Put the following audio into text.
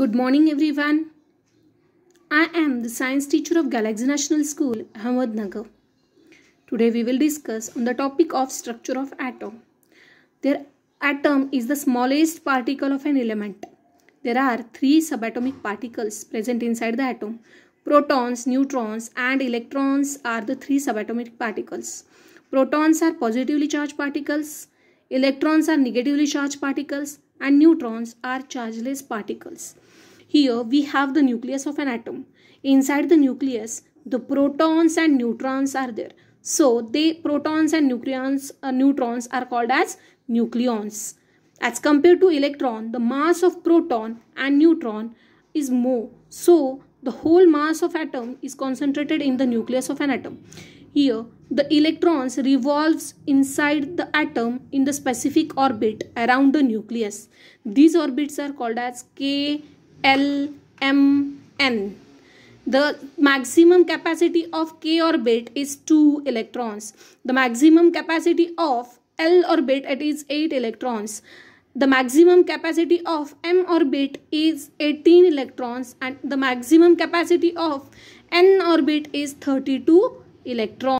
Good morning, everyone. I am the science teacher of Galaxy National School, Ahmednagar. Today we will discuss on the topic of structure of atom. Their atom is the smallest particle of an element. There are three subatomic particles present inside the atom. Protons, neutrons and electrons are the three subatomic particles. Protons are positively charged particles. Electrons are negatively charged particles and neutrons are chargeless particles. Here we have the nucleus of an atom. Inside the nucleus, the protons and neutrons are there. So, they protons and neutrons, uh, neutrons are called as nucleons. As compared to electron, the mass of proton and neutron is more. So, the whole mass of atom is concentrated in the nucleus of an atom. Here, the electrons revolves inside the atom in the specific orbit around the nucleus. These orbits are called as K, L, M, N. The maximum capacity of K orbit is 2 electrons. The maximum capacity of L orbit it is 8 electrons. The maximum capacity of M orbit is 18 electrons and the maximum capacity of N orbit is 32 electron